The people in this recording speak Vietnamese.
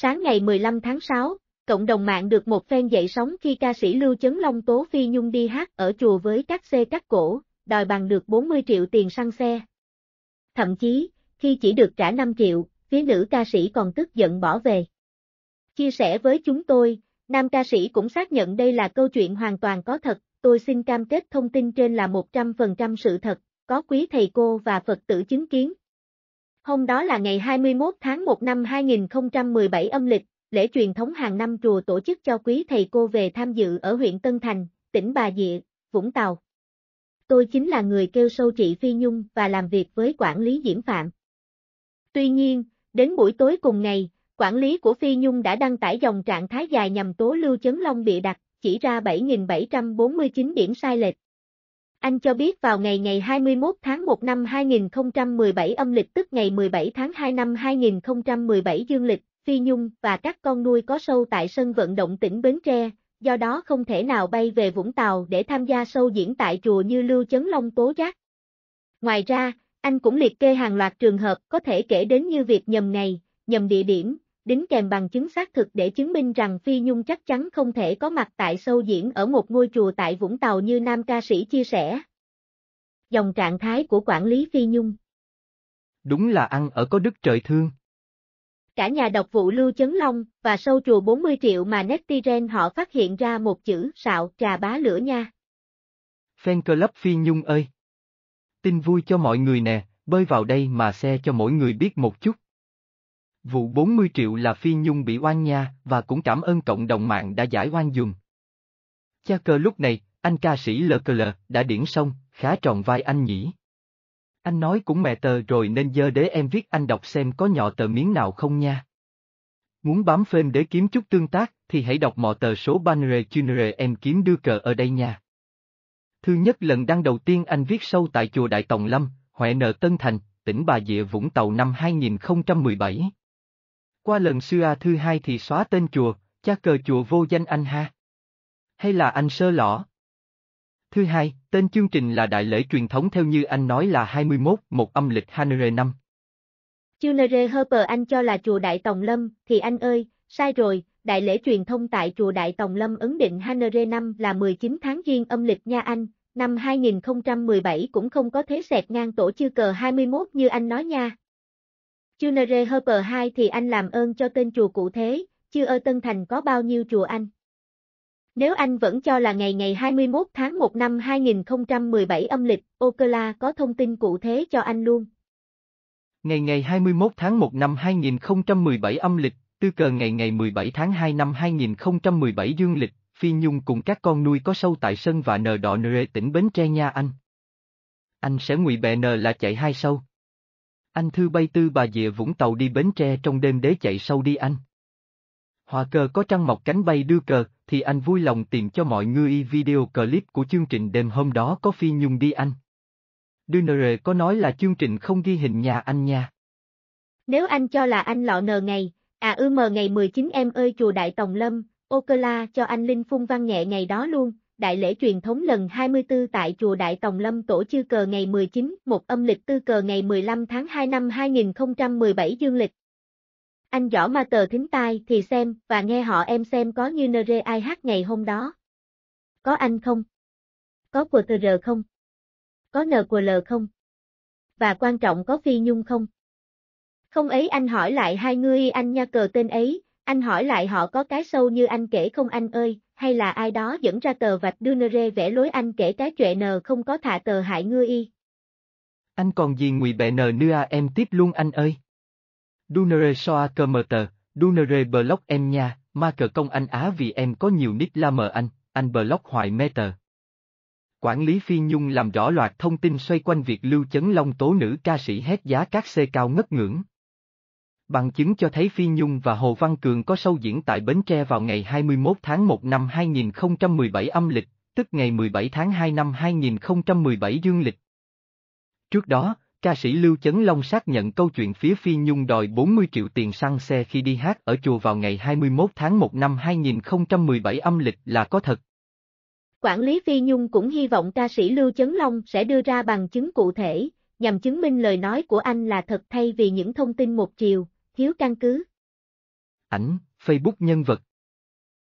Sáng ngày 15 tháng 6, cộng đồng mạng được một phen dậy sóng khi ca sĩ Lưu Chấn Long tố Phi Nhung đi hát ở chùa với các xe cắt cổ, đòi bằng được 40 triệu tiền xăng xe. Thậm chí, khi chỉ được trả 5 triệu, phía nữ ca sĩ còn tức giận bỏ về. Chia sẻ với chúng tôi, nam ca sĩ cũng xác nhận đây là câu chuyện hoàn toàn có thật, tôi xin cam kết thông tin trên là 100% sự thật, có quý thầy cô và Phật tử chứng kiến, Hôm đó là ngày 21 tháng 1 năm 2017 âm lịch, lễ truyền thống hàng năm chùa tổ chức cho quý thầy cô về tham dự ở huyện Tân Thành, tỉnh Bà Rịa, Vũng Tàu. Tôi chính là người kêu sâu trị Phi Nhung và làm việc với quản lý Diễm Phạm. Tuy nhiên, đến buổi tối cùng ngày, quản lý của Phi Nhung đã đăng tải dòng trạng thái dài nhằm tố Lưu Chấn Long bị đặt, chỉ ra 7.749 điểm sai lệch. Anh cho biết vào ngày ngày 21 tháng 1 năm 2017 âm lịch tức ngày 17 tháng 2 năm 2017 dương lịch, Phi Nhung và các con nuôi có sâu tại sân vận động tỉnh Bến Tre, do đó không thể nào bay về Vũng Tàu để tham gia sâu diễn tại chùa như Lưu Chấn Long tố giác. Ngoài ra, anh cũng liệt kê hàng loạt trường hợp có thể kể đến như việc nhầm ngày, nhầm địa điểm, đính kèm bằng chứng xác thực để chứng minh rằng Phi Nhung chắc chắn không thể có mặt tại sâu diễn ở một ngôi chùa tại Vũng Tàu như nam ca sĩ chia sẻ. Dòng trạng thái của quản lý Phi Nhung Đúng là ăn ở có đức trời thương. Cả nhà độc vụ Lưu Chấn Long và sâu chùa 40 triệu mà Netizen họ phát hiện ra một chữ sạo trà bá lửa nha. Fan Club Phi Nhung ơi! Tin vui cho mọi người nè, bơi vào đây mà xe cho mỗi người biết một chút. Vụ 40 triệu là Phi Nhung bị oan nha, và cũng cảm ơn cộng đồng mạng đã giải oan dùm. Cha cơ lúc này, anh ca sĩ lờ cờ lờ, đã điển xong, khá tròn vai anh nhỉ. Anh nói cũng mẹ tờ rồi nên giờ để em viết anh đọc xem có nhỏ tờ miếng nào không nha. Muốn bám phên để kiếm chút tương tác, thì hãy đọc mò tờ số Banner chunre em kiếm đưa cờ ở đây nha. Thứ nhất lần đăng đầu tiên anh viết sâu tại chùa Đại Tòng Lâm, Huệ Nợ Tân Thành, tỉnh Bà Rịa Vũng Tàu năm 2017. Qua lần xưa A thứ hai thì xóa tên chùa, cha cờ chùa vô danh anh ha. Hay là anh sơ lỏ? Thứ hai, tên chương trình là đại lễ truyền thống theo như anh nói là 21, một âm lịch Hanere năm. Chunere Herper anh cho là chùa Đại Tòng Lâm, thì anh ơi, sai rồi, đại lễ truyền thông tại chùa Đại Tòng Lâm ấn định Hanere năm là 19 tháng riêng âm lịch nha anh, năm 2017 cũng không có thế sẹt ngang tổ chư cờ 21 như anh nói nha. Junere Herper 2 thì anh làm ơn cho tên chùa cụ thế, chứ ở Tân Thành có bao nhiêu chùa anh. Nếu anh vẫn cho là ngày ngày 21 tháng 1 năm 2017 âm lịch, Okla có thông tin cụ thế cho anh luôn. Ngày ngày 21 tháng 1 năm 2017 âm lịch, tư cờ ngày ngày 17 tháng 2 năm 2017 dương lịch, Phi Nhung cùng các con nuôi có sâu tại sân và nờ đọ nờ tỉnh Bến Tre nha anh. Anh sẽ ngụy bè nờ là chạy hai sâu. Anh Thư bay tư Bà Địa Vũng Tàu đi Bến Tre trong đêm đế chạy sâu đi anh. Hòa cờ có trăng mọc cánh bay đưa cờ, thì anh vui lòng tìm cho mọi người video clip của chương trình đêm hôm đó có Phi Nhung đi anh. Dunere có nói là chương trình không ghi hình nhà anh nha. Nếu anh cho là anh lọ nờ ngày, à ư mờ ngày 19 em ơi chùa Đại Tòng Lâm, Okla cho anh Linh phun Văn nhẹ ngày đó luôn, đại lễ truyền thống lần 24 tại chùa Đại Tòng Lâm tổ chư cờ ngày 19, một âm lịch tư cờ ngày 15 tháng 2 năm 2017 dương lịch. Anh rõ ma tờ thính tai thì xem và nghe họ em xem có như nơ rê ai hát ngày hôm đó. Có anh không? Có của tờ rờ không? Có nờ của lờ không? Và quan trọng có phi nhung không? Không ấy anh hỏi lại hai ngươi anh nha cờ tên ấy, anh hỏi lại họ có cái sâu như anh kể không anh ơi, hay là ai đó dẫn ra tờ vạch đưa rê vẽ lối anh kể cái chuyện nờ không có thả tờ hại ngươi y. Anh còn gì ngụy bẹ nờ nưa à, em tiếp luôn anh ơi. Dunere soa cơ mờ tờ, Dunere block em nha, ma cờ công anh Á vì em có nhiều nick la mờ anh, anh block hoài mê tờ. Quản lý Phi Nhung làm rõ loạt thông tin xoay quanh việc Lưu Chấn Long tố nữ ca sĩ hét giá các xe cao ngất ngưỡng. Bằng chứng cho thấy Phi Nhung và Hồ Văn Cường có sâu diễn tại Bến Tre vào ngày 21 tháng 1 năm 2017 âm lịch, tức ngày 17 tháng 2 năm 2017 dương lịch. Trước đó, ca sĩ Lưu Chấn Long xác nhận câu chuyện phía Phi Nhung đòi 40 triệu tiền xăng xe khi đi hát ở chùa vào ngày 21 tháng 1 năm 2017 âm lịch là có thật. Quản lý Phi Nhung cũng hy vọng ca sĩ Lưu Chấn Long sẽ đưa ra bằng chứng cụ thể, nhằm chứng minh lời nói của anh là thật thay vì những thông tin một chiều. Hiếu căn cứ. Ảnh, Facebook nhân vật